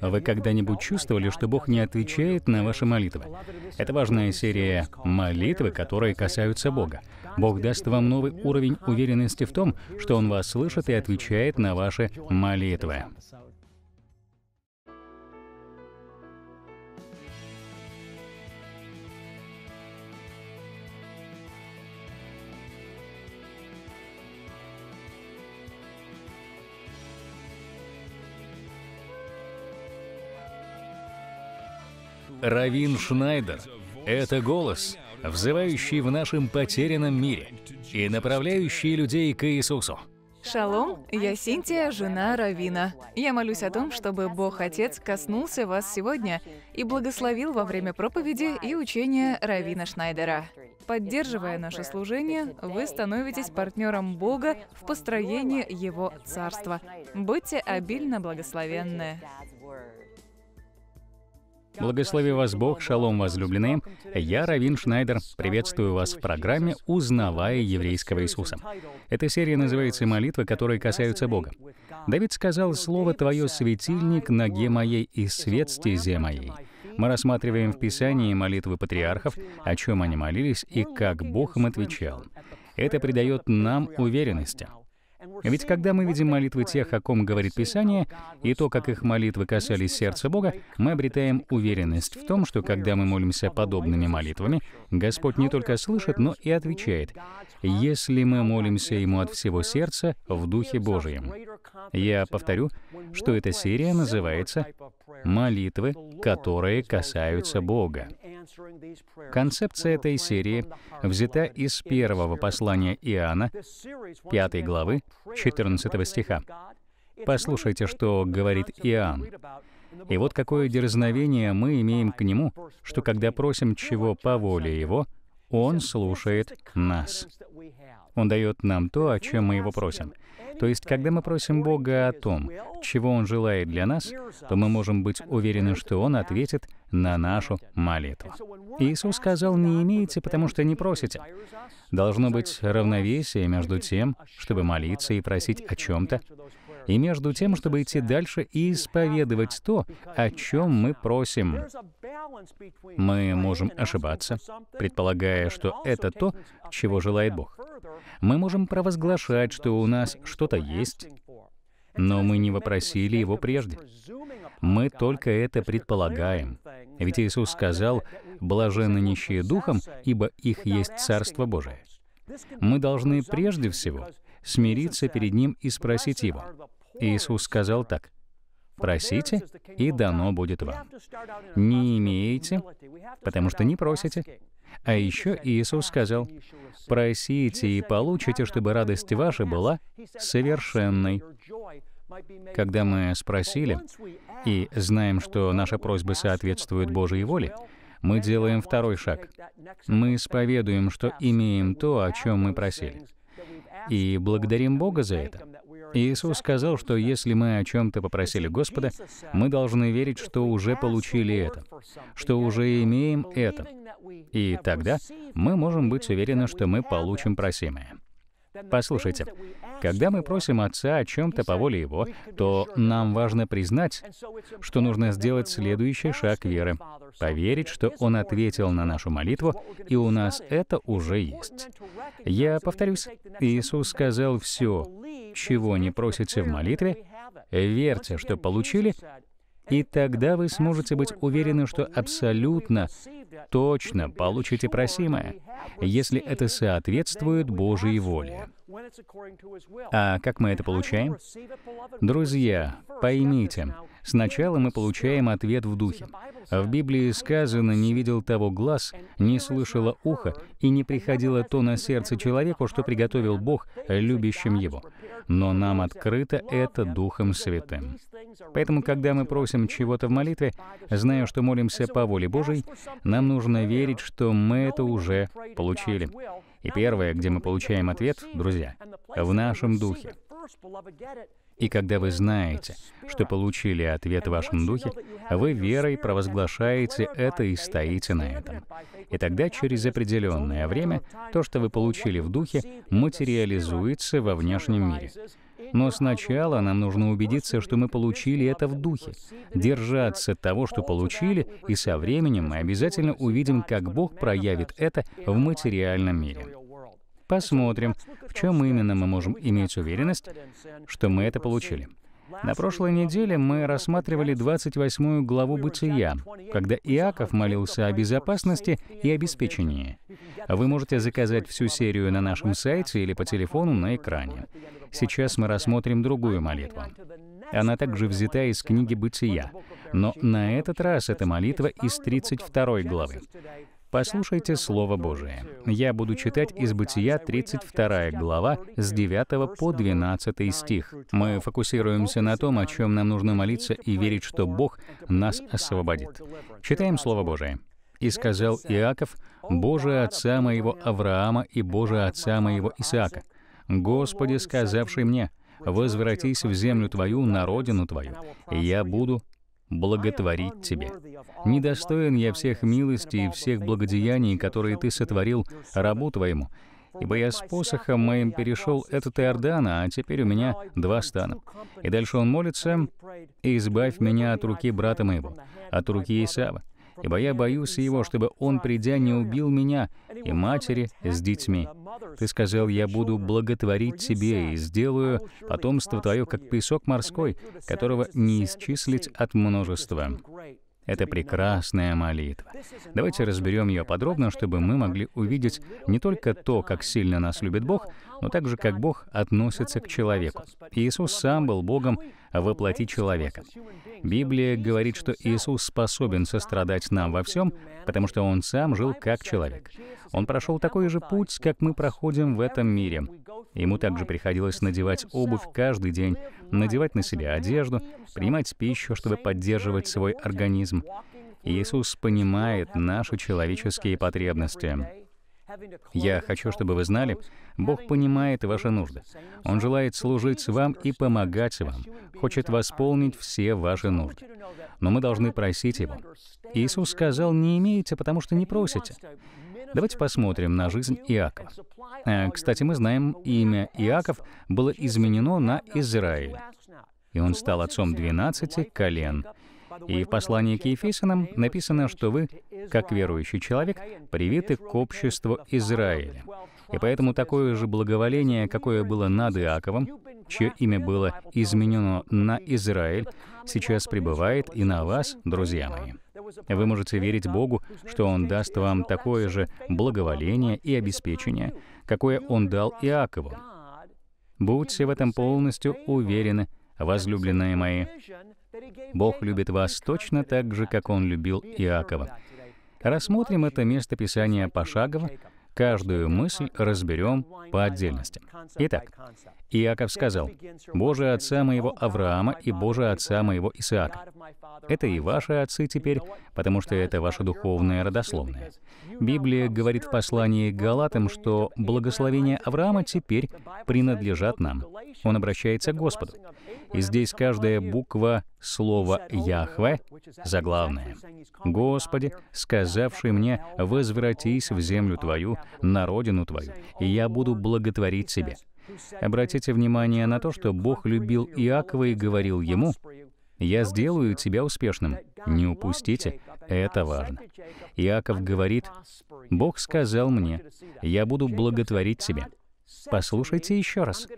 А вы когда-нибудь чувствовали, что Бог не отвечает на ваши молитвы? Это важная серия молитвы, которые касаются Бога. Бог даст вам новый уровень уверенности в том, что Он вас слышит и отвечает на ваши молитвы. Равин Шнайдер — это голос, взывающий в нашем потерянном мире и направляющий людей к Иисусу. Шалом, я Синтия, жена Равина. Я молюсь о том, чтобы Бог Отец коснулся вас сегодня и благословил во время проповеди и учения Равина Шнайдера. Поддерживая наше служение, вы становитесь партнером Бога в построении Его Царства. Будьте обильно благословенны. Благослови вас Бог, шалом, возлюбленные. Я Равин Шнайдер. Приветствую вас в программе «Узнавая еврейского Иисуса». Эта серия называется «Молитвы, которые касаются Бога». Давид сказал «Слово Твое светильник ноге моей и свет стезе моей». Мы рассматриваем в Писании молитвы патриархов, о чем они молились и как Бог им отвечал. Это придает нам уверенности. Ведь когда мы видим молитвы тех, о ком говорит Писание, и то, как их молитвы касались сердца Бога, мы обретаем уверенность в том, что когда мы молимся подобными молитвами, Господь не только слышит, но и отвечает, если мы молимся Ему от всего сердца в Духе Божьем. Я повторю, что эта серия называется «Молитвы, которые касаются Бога». Концепция этой серии взята из первого послания Иоанна, 5 главы, 14 стиха. Послушайте, что говорит Иоанн. И вот какое дерзновение мы имеем к Нему, что когда просим чего по воле Его, Он слушает нас. Он дает нам то, о чем мы Его просим. То есть, когда мы просим Бога о том, чего Он желает для нас, то мы можем быть уверены, что Он ответит на нашу молитву. Иисус сказал, не имеете, потому что не просите. Должно быть равновесие между тем, чтобы молиться и просить о чем-то, и между тем, чтобы идти дальше и исповедовать то, о чем мы просим. Мы можем ошибаться, предполагая, что это то, чего желает Бог. Мы можем провозглашать, что у нас что-то есть, но мы не вопросили его прежде. Мы только это предполагаем. Ведь Иисус сказал, «Блаженны нищие духом, ибо их есть Царство Божие». Мы должны прежде всего смириться перед Ним и спросить Его, Иисус сказал так. «Просите, и дано будет вам. Не имеете, потому что не просите». А еще Иисус сказал, «Просите и получите, чтобы радость ваша была совершенной». Когда мы спросили и знаем, что наша просьба соответствует Божьей воле, мы делаем второй шаг. Мы исповедуем, что имеем то, о чем мы просили. И благодарим Бога за это. Иисус сказал, что если мы о чем-то попросили Господа, мы должны верить, что уже получили это, что уже имеем это. И тогда мы можем быть уверены, что мы получим просимое. Послушайте, когда мы просим Отца о чем-то по воле Его, то нам важно признать, что нужно сделать следующий шаг веры, поверить, что Он ответил на нашу молитву, и у нас это уже есть. Я повторюсь, Иисус сказал все, чего не просите в молитве, верьте, что получили, и тогда вы сможете быть уверены, что абсолютно точно получите просимое, если это соответствует Божьей воле. А как мы это получаем? Друзья, поймите, сначала мы получаем ответ в духе. В Библии сказано «не видел того глаз, не слышало ухо и не приходило то на сердце человеку, что приготовил Бог любящим его». Но нам открыто это Духом Святым. Поэтому, когда мы просим чего-то в молитве, зная, что молимся по воле Божьей, нам нужно верить, что мы это уже получили. И первое, где мы получаем ответ, друзья, в нашем духе. И когда вы знаете, что получили ответ в вашем духе, вы верой провозглашаете это и стоите на этом. И тогда через определенное время то, что вы получили в духе, материализуется во внешнем мире. Но сначала нам нужно убедиться, что мы получили это в духе, держаться того, что получили, и со временем мы обязательно увидим, как Бог проявит это в материальном мире. Посмотрим, в чем именно мы можем иметь уверенность, что мы это получили. На прошлой неделе мы рассматривали 28 главу Бытия, когда Иаков молился о безопасности и обеспечении. Вы можете заказать всю серию на нашем сайте или по телефону на экране. Сейчас мы рассмотрим другую молитву. Она также взята из книги «Бытия», но на этот раз это молитва из 32 главы. Послушайте Слово Божие. Я буду читать из Бытия 32 глава с 9 по 12 стих. Мы фокусируемся на том, о чем нам нужно молиться и верить, что Бог нас освободит. Читаем Слово Божие. «И сказал Иаков, Боже Отца моего Авраама и Боже Отца моего Исаака, Господи, сказавший мне, возвратись в землю Твою, на родину Твою, и я буду благотворить Тебе. Недостоин я всех милостей и всех благодеяний, которые Ты сотворил рабу Твоему, ибо я с посохом моим перешел этот Иордана, а теперь у меня два стана». И дальше он молится, избавь меня от руки брата моего, от руки Исава, ибо я боюсь его, чтобы он, придя, не убил меня и матери с детьми». Ты сказал, я буду благотворить тебе и сделаю потомство твое, как песок морской, которого не исчислить от множества. Это прекрасная молитва. Давайте разберем ее подробно, чтобы мы могли увидеть не только то, как сильно нас любит Бог, но также как Бог относится к человеку. Иисус сам был Богом во человека. Библия говорит, что Иисус способен сострадать нам во всем, потому что Он сам жил как человек. Он прошел такой же путь, как мы проходим в этом мире. Ему также приходилось надевать обувь каждый день, надевать на себя одежду, принимать пищу, чтобы поддерживать свой организм. Иисус понимает наши человеческие потребности. Я хочу, чтобы вы знали, Бог понимает ваши нужды. Он желает служить вам и помогать вам, хочет восполнить все ваши нужды. Но мы должны просить Его. Иисус сказал, не имеете, потому что не просите. Давайте посмотрим на жизнь Иакова. Э, кстати, мы знаем, имя Иаков было изменено на Израиль, и он стал отцом 12 колен. И в послании к Ефесянам написано, что вы, как верующий человек, привиты к обществу Израиля. И поэтому такое же благоволение, какое было над Иаковом, чье имя было изменено на Израиль, сейчас пребывает и на вас, друзья мои. Вы можете верить Богу, что Он даст вам такое же благоволение и обеспечение, какое Он дал Иакову. Будьте в этом полностью уверены, возлюбленные мои. Бог любит вас точно так же, как Он любил Иакова. Рассмотрим это место Писания пошагово, каждую мысль разберем по отдельности. Итак, Иаков сказал, «Боже Отца моего Авраама и Боже Отца моего Исаака». Это и ваши отцы теперь, потому что это ваше духовное родословное. Библия говорит в послании к Галатам, что благословения Авраама теперь принадлежат нам. Он обращается к Господу. И здесь каждая буква слова «Яхве» заглавная. «Господи, сказавший мне, возвратись в землю Твою, на родину Твою, и я буду благотворить Тебе». Обратите внимание на то, что Бог любил Иакова и говорил ему, «Я сделаю тебя успешным». Не упустите, это важно. Иаков говорит, «Бог сказал мне, я буду благотворить тебя». Послушайте еще раз.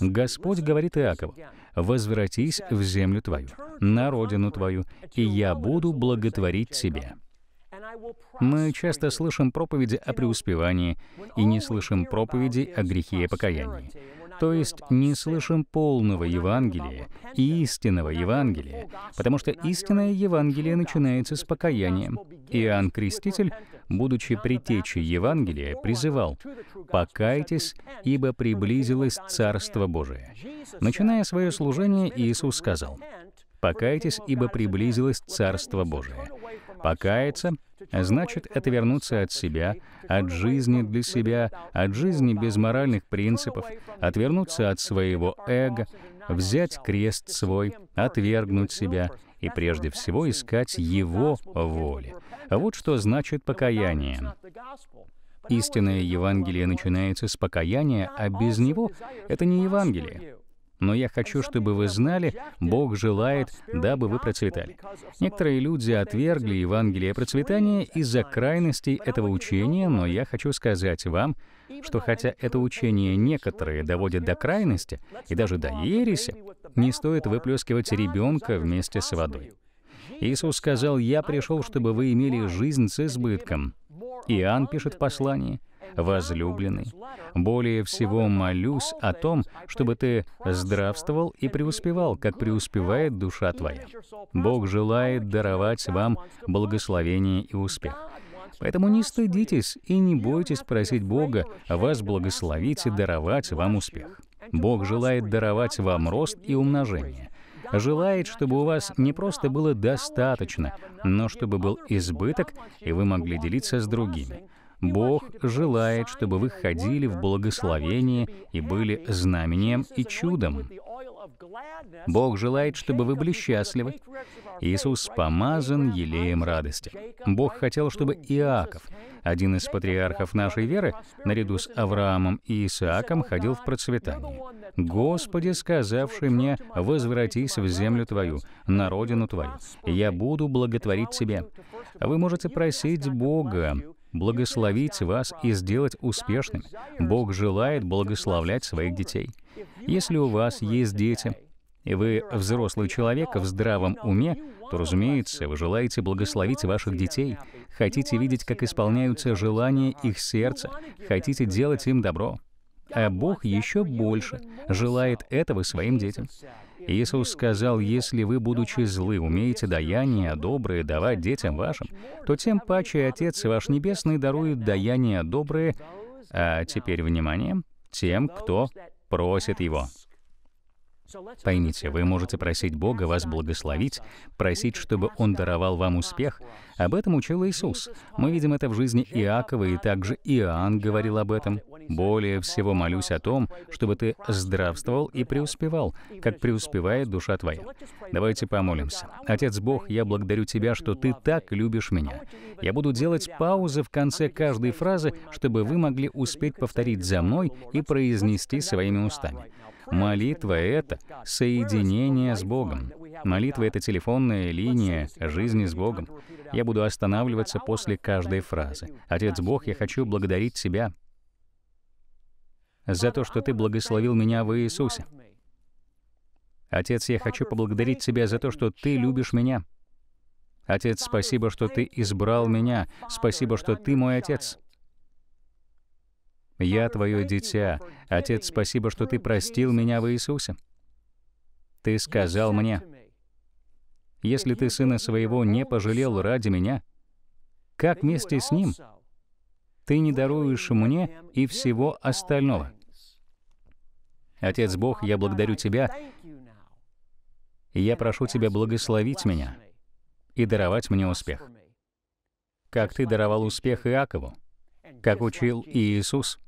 Господь говорит Иакову, «Возвратись в землю твою, на родину твою, и я буду благотворить тебя». Мы часто слышим проповеди о преуспевании и не слышим проповеди о грехе и покаянии. То есть не слышим полного Евангелия, и истинного Евангелия, потому что истинное Евангелие начинается с покаяния. Иоанн Креститель, будучи притечей Евангелия, призывал «Покайтесь, ибо приблизилось Царство Божие». Начиная свое служение, Иисус сказал «Покайтесь, ибо приблизилось Царство Божие». Покаяться значит это вернуться от себя, от жизни для себя, от жизни без моральных принципов, отвернуться от своего эго, взять крест свой, отвергнуть себя и прежде всего искать Его воли. Вот что значит покаяние. Истинное Евангелие начинается с покаяния, а без него это не Евангелие. Но я хочу, чтобы вы знали, Бог желает, дабы вы процветали. Некоторые люди отвергли Евангелие процветания из-за крайностей этого учения, но я хочу сказать вам, что хотя это учение некоторые доводят до крайности и даже до ереси, не стоит выплескивать ребенка вместе с водой. Иисус сказал, «Я пришел, чтобы вы имели жизнь с избытком». Иоанн пишет в послании — возлюбленный, более всего молюсь о том, чтобы ты здравствовал и преуспевал, как преуспевает душа твоя. Бог желает даровать вам благословение и успех. Поэтому не стыдитесь и не бойтесь просить Бога вас благословить и даровать вам успех. Бог желает даровать вам рост и умножение. Желает, чтобы у вас не просто было достаточно, но чтобы был избыток, и вы могли делиться с другими. Бог желает, чтобы вы ходили в благословении и были знамением и чудом. Бог желает, чтобы вы были счастливы. Иисус помазан елеем радости. Бог хотел, чтобы Иаков, один из патриархов нашей веры, наряду с Авраамом и Исааком, ходил в процветании. «Господи, сказавший мне, возвратись в землю Твою, на родину Твою, я буду благотворить Тебе». Вы можете просить Бога благословить вас и сделать успешными. Бог желает благословлять своих детей. Если у вас есть дети, и вы взрослый человек в здравом уме, то, разумеется, вы желаете благословить ваших детей, хотите видеть, как исполняются желания их сердца, хотите делать им добро. А Бог еще больше желает этого своим детям. Иисус сказал, «Если вы, будучи злы, умеете даяние добрые давать детям вашим, то тем паче Отец ваш Небесный дарует даяние добрые, а теперь, внимание, тем, кто просит Его». Поймите, вы можете просить Бога вас благословить, просить, чтобы Он даровал вам успех. Об этом учил Иисус. Мы видим это в жизни Иакова, и также Иоанн говорил об этом. «Более всего молюсь о том, чтобы ты здравствовал и преуспевал, как преуспевает душа твоя». Давайте помолимся. Отец Бог, я благодарю Тебя, что Ты так любишь меня. Я буду делать паузы в конце каждой фразы, чтобы вы могли успеть повторить за мной и произнести своими устами. Молитва — это соединение с Богом. Молитва — это телефонная линия жизни с Богом. Я буду останавливаться после каждой фразы. «Отец Бог, я хочу благодарить Тебя за то, что Ты благословил меня в Иисусе. Отец, я хочу поблагодарить Тебя за то, что Ты любишь меня. Отец, спасибо, что Ты избрал меня. Спасибо, что Ты мой Отец». «Я твое дитя. Отец, спасибо, что ты простил меня в Иисусе. Ты сказал мне, если ты сына своего не пожалел ради меня, как вместе с ним ты не даруешь мне и всего остального? Отец Бог, я благодарю Тебя, и я прошу Тебя благословить меня и даровать мне успех. Как Ты даровал успех Иакову, как учил Иисус —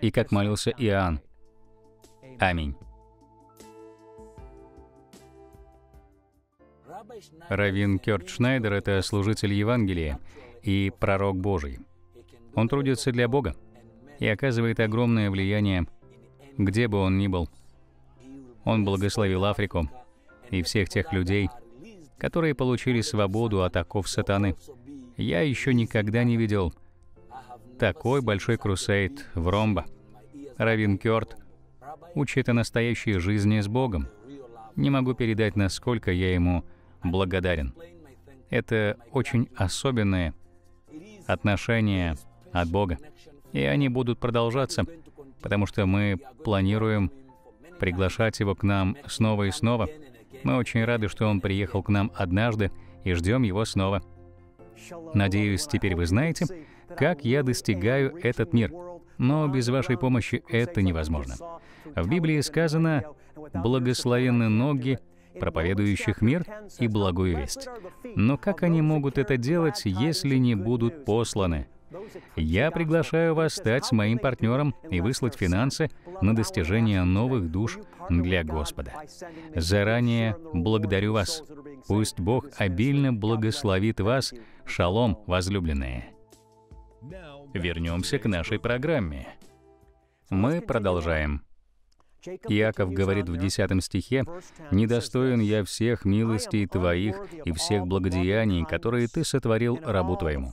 и как молился Иоанн. Аминь. Равин Кёрт Шнайдер – это служитель Евангелия и пророк Божий. Он трудится для Бога и оказывает огромное влияние, где бы он ни был. Он благословил Африку и всех тех людей, которые получили свободу от оков сатаны. Я еще никогда не видел такой большой крусейд в Ромбо. Равин Кёрт учит о настоящей жизни с Богом. Не могу передать, насколько я ему благодарен. Это очень особенные отношения от Бога. И они будут продолжаться, потому что мы планируем приглашать его к нам снова и снова. Мы очень рады, что он приехал к нам однажды и ждем его снова. Надеюсь, теперь вы знаете, как я достигаю этот мир. Но без вашей помощи это невозможно. В Библии сказано «благословенны ноги, проповедующих мир и благую весть». Но как они могут это делать, если не будут посланы? Я приглашаю вас стать моим партнером и выслать финансы на достижение новых душ для Господа. Заранее благодарю вас. Пусть Бог обильно благословит вас. Шалом, возлюбленные. Вернемся к нашей программе. Мы продолжаем. Иаков говорит в 10 стихе, «Недостоин я всех милостей Твоих и всех благодеяний, которые Ты сотворил рабу Твоему».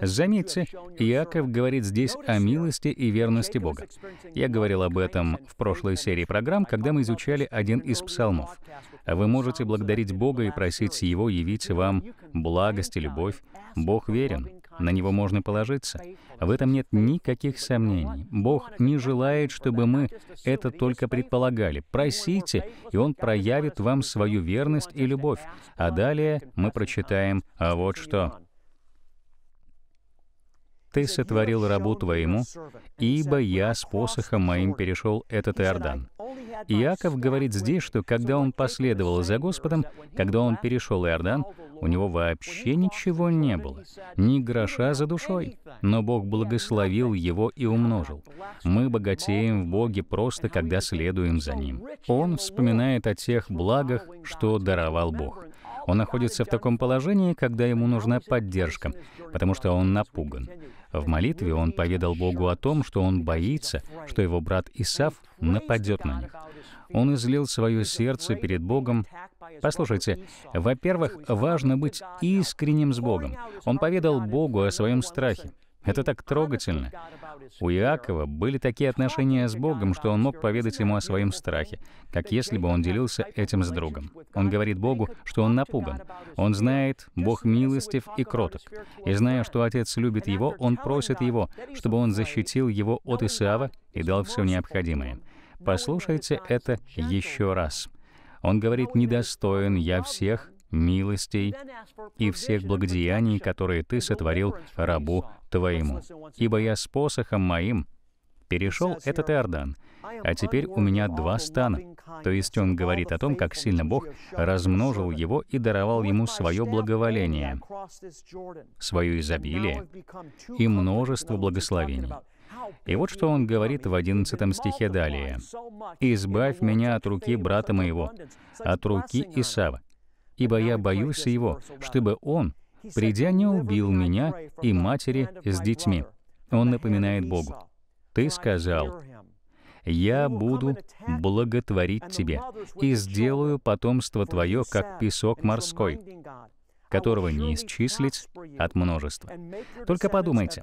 Заметьте, Иаков говорит здесь о милости и верности Бога. Я говорил об этом в прошлой серии программ, когда мы изучали один из псалмов. Вы можете благодарить Бога и просить Его явить вам благость и любовь. Бог верен. На него можно положиться. В этом нет никаких сомнений. Бог не желает, чтобы мы это только предполагали. Просите, и Он проявит вам свою верность и любовь. А далее мы прочитаем «А вот что». Ты сотворил рабу Твоему, ибо я с посохом моим перешел этот Иордан». Иаков говорит здесь, что когда он последовал за Господом, когда он перешел Иордан, у него вообще ничего не было, ни гроша за душой. Но Бог благословил его и умножил. Мы богатеем в Боге просто, когда следуем за Ним. Он вспоминает о тех благах, что даровал Бог. Он находится в таком положении, когда ему нужна поддержка, потому что он напуган. В молитве он поведал Богу о том, что он боится, что его брат Исав нападет на них. Он излил свое сердце перед Богом. Послушайте, во-первых, важно быть искренним с Богом. Он поведал Богу о своем страхе. Это так трогательно. У Иакова были такие отношения с Богом, что он мог поведать ему о своем страхе, как если бы он делился этим с другом. Он говорит Богу, что он напуган. Он знает, Бог милостив и кроток. И зная, что Отец любит его, он просит его, чтобы он защитил его от Исаава и дал все необходимое. Послушайте это еще раз. Он говорит, «Недостоин я всех милостей и всех благодеяний, которые Ты сотворил рабу твоему, ибо я с посохом моим перешел этот Иордан, а теперь у меня два стана». То есть он говорит о том, как сильно Бог размножил его и даровал ему свое благоволение, свое изобилие и множество благословений. И вот что он говорит в 11 стихе далее. «Избавь меня от руки брата моего, от руки Исава, ибо я боюсь его, чтобы он «Придя, не убил меня и матери с детьми». Он напоминает Богу. «Ты сказал, я буду благотворить тебе и сделаю потомство твое, как песок морской, которого не исчислить от множества. Только подумайте,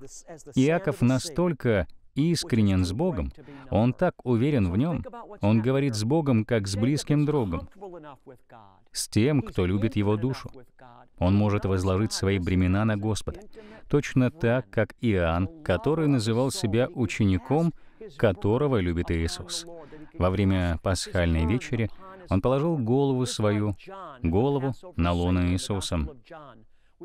Иаков настолько искренен с Богом, он так уверен в нем, он говорит с Богом, как с близким другом с тем, кто любит его душу. Он может возложить свои бремена на Господа, точно так, как Иоанн, который называл себя учеником, которого любит Иисус. Во время пасхальной вечери он положил голову свою, голову на лоно Иисуса.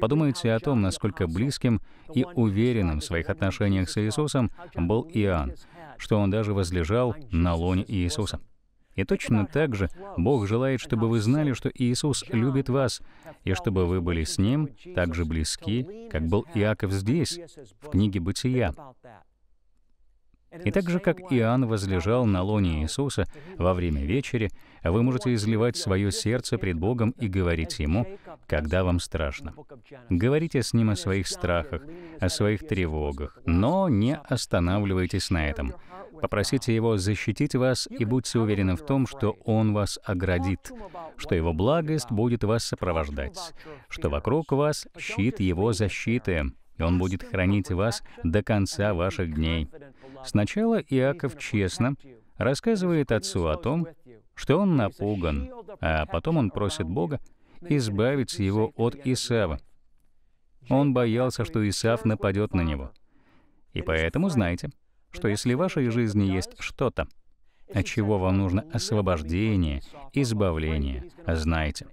Подумайте о том, насколько близким и уверенным в своих отношениях с Иисусом был Иоанн, что он даже возлежал на лоне Иисуса. И точно так же Бог желает, чтобы вы знали, что Иисус любит вас, и чтобы вы были с Ним так же близки, как был Иаков здесь, в книге «Бытия». И так же, как Иоанн возлежал на лоне Иисуса во время вечери, вы можете изливать свое сердце пред Богом и говорить Ему, когда вам страшно. Говорите с Ним о своих страхах, о своих тревогах, но не останавливайтесь на этом. Попросите Его защитить вас и будьте уверены в том, что Он вас оградит, что Его благость будет вас сопровождать, что вокруг вас щит Его защиты, и Он будет хранить вас до конца ваших дней. Сначала Иаков честно рассказывает отцу о том, что он напуган, а потом он просит Бога избавить его от Исава. Он боялся, что Исав нападет на него. И поэтому, знаете, что если в вашей жизни есть что-то, от чего вам нужно освобождение, избавление, знайте,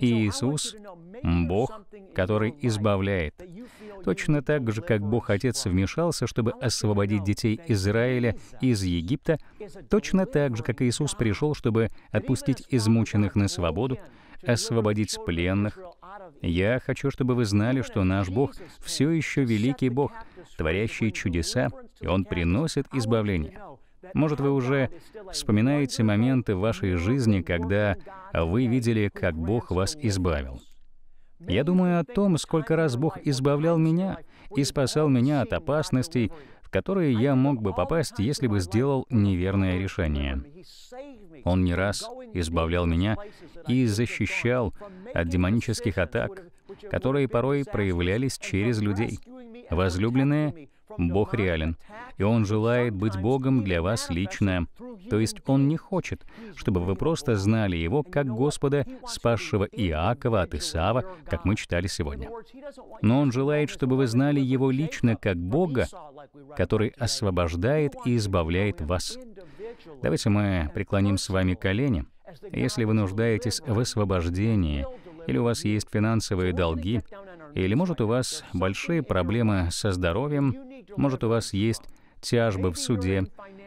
Иисус — Бог, который избавляет. Точно так же, как Бог Отец вмешался, чтобы освободить детей Израиля из Египта, точно так же, как Иисус пришел, чтобы отпустить измученных на свободу, освободить пленных, я хочу, чтобы вы знали, что наш Бог все еще великий Бог, творящий чудеса, и Он приносит избавление. Может, вы уже вспоминаете моменты в вашей жизни, когда вы видели, как Бог вас избавил. Я думаю о том, сколько раз Бог избавлял меня и спасал меня от опасностей, которые я мог бы попасть, если бы сделал неверное решение. Он не раз избавлял меня и защищал от демонических атак, которые порой проявлялись через людей. Возлюбленные, Бог реален, и Он желает быть Богом для вас лично. То есть Он не хочет, чтобы вы просто знали Его как Господа, спасшего Иакова от Исава, как мы читали сегодня. Но Он желает, чтобы вы знали Его лично как Бога, который освобождает и избавляет вас. Давайте мы преклоним с вами колени. Если вы нуждаетесь в освобождении, или у вас есть финансовые долги, или, может, у вас большие проблемы со здоровьем, может, у вас есть тяжбы в суде,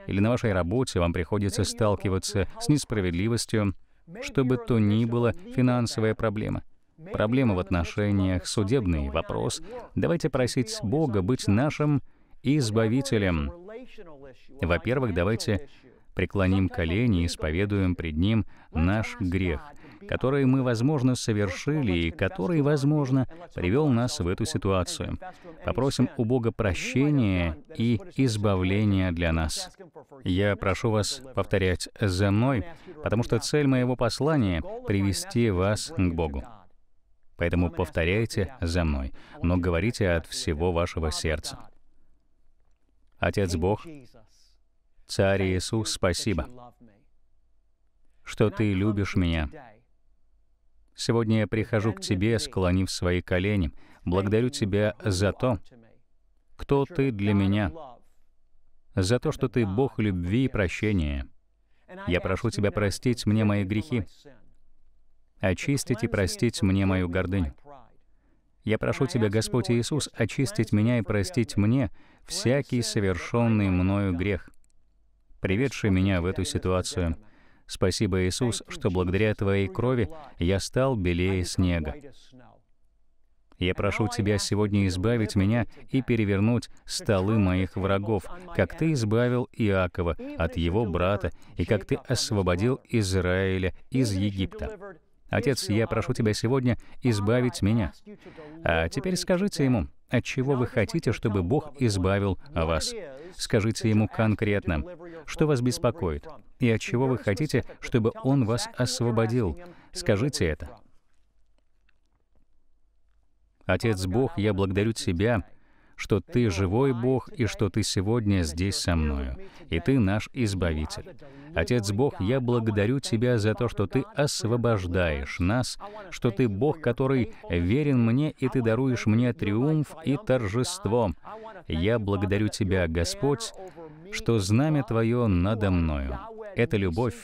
или на вашей работе вам приходится сталкиваться с несправедливостью, что бы то ни было, финансовая проблема. проблема в отношениях, судебный вопрос. Давайте просить Бога быть нашим избавителем. Во-первых, давайте преклоним колени и исповедуем пред Ним наш грех которые мы, возможно, совершили и который, возможно, привел нас в эту ситуацию. Попросим у Бога прощения и избавления для нас. Я прошу вас повторять за мной, потому что цель моего послания — привести вас к Богу. Поэтому повторяйте за мной, но говорите от всего вашего сердца. Отец Бог, Царь Иисус, спасибо, что Ты любишь меня, Сегодня я прихожу к Тебе, склонив свои колени. Благодарю Тебя за то, кто Ты для меня, за то, что Ты Бог любви и прощения. Я прошу Тебя простить мне мои грехи, очистить и простить мне мою гордыню. Я прошу Тебя, Господь Иисус, очистить меня и простить мне всякий совершенный мною грех, приведший меня в эту ситуацию, Спасибо, Иисус, что благодаря Твоей крови я стал белее снега. Я прошу Тебя сегодня избавить меня и перевернуть столы моих врагов, как Ты избавил Иакова от его брата и как Ты освободил Израиля из Египта. Отец, я прошу Тебя сегодня избавить меня. А теперь скажите ему, от чего вы хотите, чтобы Бог избавил вас? Скажите Ему конкретно, что вас беспокоит, и от чего вы хотите, чтобы Он вас освободил. Скажите это. Отец Бог, я благодарю Тебя что Ты живой Бог и что Ты сегодня здесь со мною, и Ты наш Избавитель. Отец Бог, я благодарю Тебя за то, что Ты освобождаешь нас, что Ты Бог, который верен мне, и Ты даруешь мне триумф и торжество. Я благодарю Тебя, Господь, что знамя Твое надо мною. Это любовь,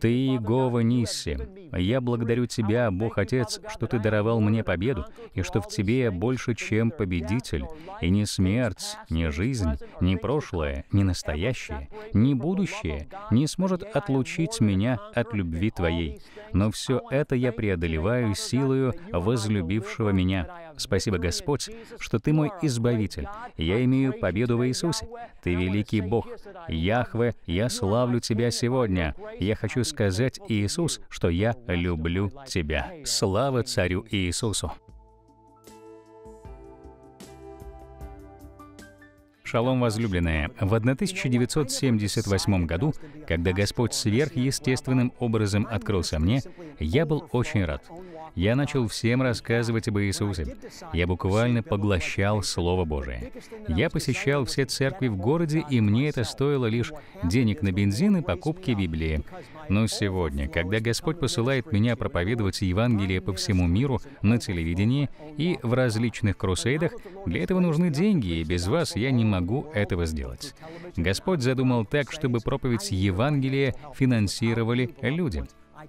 ты Иегова Нисси. Я благодарю Тебя, Бог Отец, что Ты даровал мне победу, и что в Тебе я больше, чем победитель. И ни смерть, ни жизнь, ни прошлое, ни настоящее, ни будущее не сможет отлучить меня от любви Твоей. Но все это я преодолеваю силою возлюбившего меня. Спасибо, Господь, что Ты мой Избавитель. Я имею победу в Иисусе. Ты великий Бог. Яхве, я славлю Тебя сегодня. Я хочу сказать, Иисус, что я люблю Тебя. Слава Царю Иисусу! Шалом, возлюбленные! В 1978 году, когда Господь сверхъестественным образом открылся мне, я был очень рад. Я начал всем рассказывать об Иисусе. Я буквально поглощал Слово Божие. Я посещал все церкви в городе, и мне это стоило лишь денег на бензин и покупки Библии. Но сегодня, когда Господь посылает меня проповедовать Евангелие по всему миру, на телевидении и в различных крусейдах, для этого нужны деньги, и без вас я не могу этого сделать. Господь задумал так, чтобы проповедь Евангелия финансировали люди.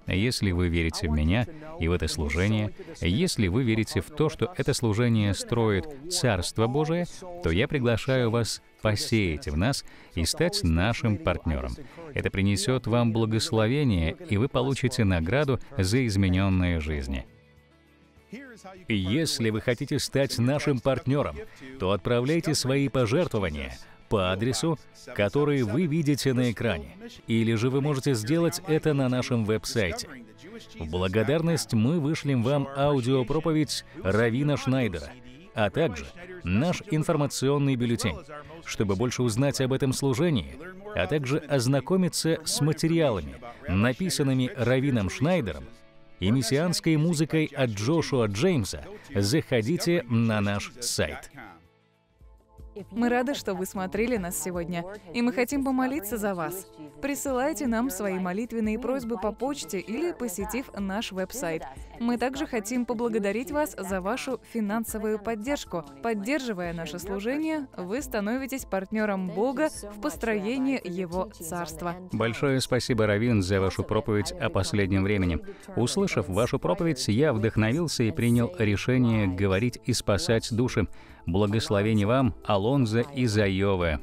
Если вы верите в меня и в это служение, если вы верите в то, что это служение строит Царство Божие, то я приглашаю вас посеять в нас и стать нашим партнером. Это принесет вам благословение, и вы получите награду за измененные жизни. Если вы хотите стать нашим партнером, то отправляйте свои пожертвования – по адресу, который вы видите на экране, или же вы можете сделать это на нашем веб-сайте. В благодарность мы вышлем вам аудиопроповедь Равина Шнайдера, а также наш информационный бюллетень, чтобы больше узнать об этом служении, а также ознакомиться с материалами, написанными Равином Шнайдером и мессианской музыкой от Джошуа Джеймса, заходите на наш сайт. Мы рады, что вы смотрели нас сегодня, и мы хотим помолиться за вас. Присылайте нам свои молитвенные просьбы по почте или посетив наш веб-сайт. Мы также хотим поблагодарить вас за вашу финансовую поддержку. Поддерживая наше служение, вы становитесь партнером Бога в построении Его Царства. Большое спасибо, Равин, за вашу проповедь о последнем времени. Услышав вашу проповедь, я вдохновился и принял решение говорить и спасать души. Благословение вам, Алонзо и Айовы.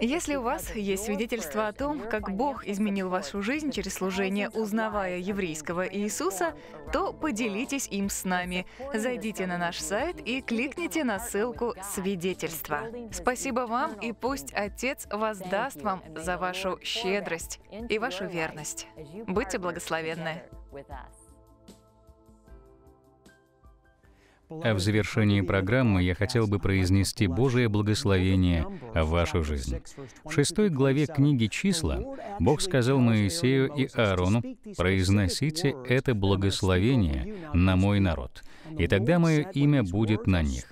Если у вас есть свидетельство о том, как Бог изменил вашу жизнь через служение, узнавая еврейского Иисуса, то поделитесь им с нами. Зайдите на наш сайт и кликните на ссылку «Свидетельство». Спасибо вам, и пусть Отец воздаст вам за вашу щедрость и вашу верность. Будьте благословенны! А в завершении программы я хотел бы произнести Божие благословение в вашу жизнь. В шестой главе книги «Числа» Бог сказал Моисею и Аарону, «Произносите это благословение на мой народ, и тогда мое имя будет на них».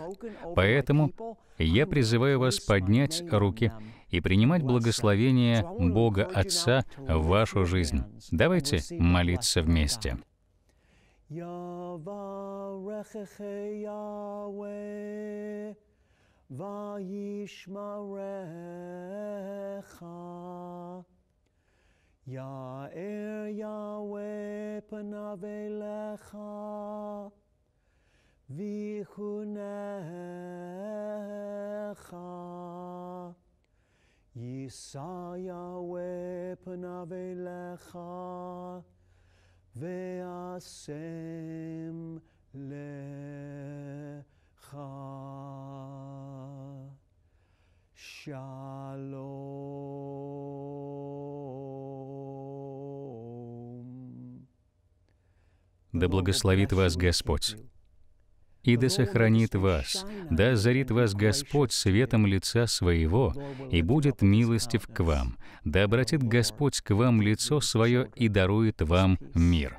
Поэтому я призываю вас поднять руки и принимать благословение Бога Отца в вашу жизнь. Давайте молиться вместе. Yavarecheche Yahweh Vayishmarecha Ya'er Yahweh panavelecha vichunecha Yisa Yahweh panavelecha ואשם לך Да благословит вас Господь и да сохранит вас, да зариТ вас Господь светом лица Своего, и будет милостив к вам, да обратит Господь к вам лицо свое и дарует вам мир».